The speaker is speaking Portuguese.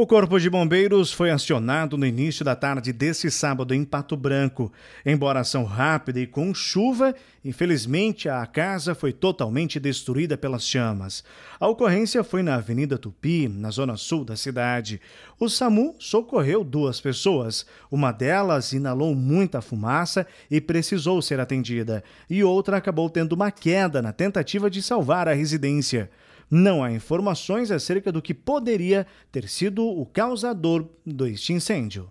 O Corpo de Bombeiros foi acionado no início da tarde desse sábado em Pato Branco. Embora ação rápida e com chuva, infelizmente a casa foi totalmente destruída pelas chamas. A ocorrência foi na Avenida Tupi, na zona sul da cidade. O SAMU socorreu duas pessoas. Uma delas inalou muita fumaça e precisou ser atendida, e outra acabou tendo uma queda na tentativa de salvar a residência. Não há informações acerca do que poderia ter sido o causador deste incêndio.